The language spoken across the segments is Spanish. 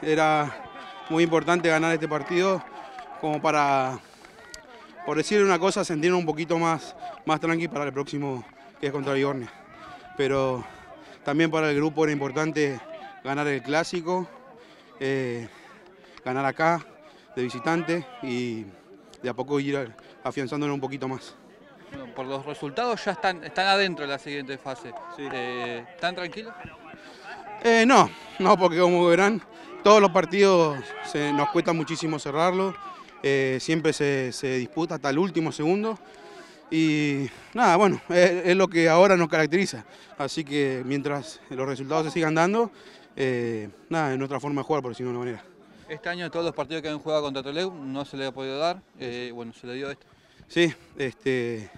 Era muy importante ganar este partido como para, por decir una cosa, sentirnos un poquito más, más tranqui para el próximo que es contra Biornia. Pero también para el grupo era importante ganar el clásico, eh, ganar acá de visitante y de a poco ir afianzándonos un poquito más. Por los resultados ya están, están adentro en la siguiente fase. Eh, ¿Están tranquilos? Eh, no, no, porque como verán, todos los partidos se, nos cuesta muchísimo cerrarlo, eh, siempre se, disputa hasta el último segundo y nada, bueno, es, lo que ahora nos caracteriza, así que mientras los resultados se sigan dando, eh, nada, es nuestra forma de jugar, por decirlo de una manera. Este año todos los partidos que han jugado contra Toledo no se le ha podido dar, eh, bueno, se le dio esto. Sí, este,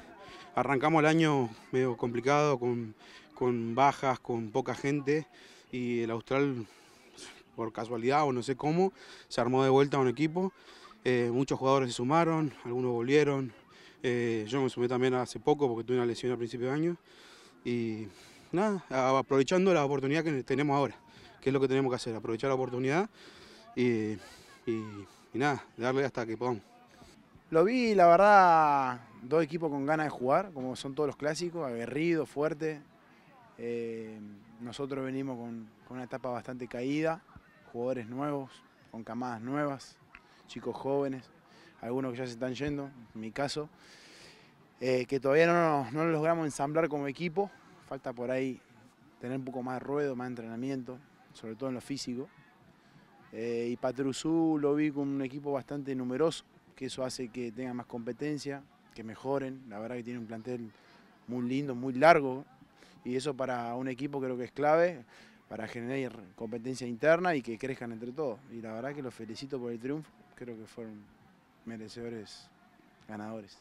arrancamos el año medio complicado, con, con bajas, con poca gente y el Austral por casualidad o no sé cómo, se armó de vuelta un equipo. Eh, muchos jugadores se sumaron, algunos volvieron. Eh, yo me sumé también hace poco porque tuve una lesión a principio de año. Y nada, aprovechando la oportunidad que tenemos ahora, que es lo que tenemos que hacer, aprovechar la oportunidad y, nada, darle hasta que podamos. Lo vi, la verdad, dos equipos con ganas de jugar, como son todos los clásicos, aguerridos, fuertes. Eh, nosotros venimos con, una etapa bastante caída, jugadores nuevos, con camadas nuevas, chicos jóvenes, algunos que ya se están yendo, en mi caso, eh, que todavía no, no logramos ensamblar como equipo, falta por ahí tener un poco más de ruedo, más entrenamiento, sobre todo en lo físico. Eh, y Patrusú lo vi con un equipo bastante numeroso, que eso hace que tengan más competencia, que mejoren. La verdad que tiene un plantel muy lindo, muy largo, y eso para un equipo creo que es clave para generar competencia interna y que crezcan entre todos. Y la verdad que los felicito por el triunfo, creo que fueron merecedores ganadores.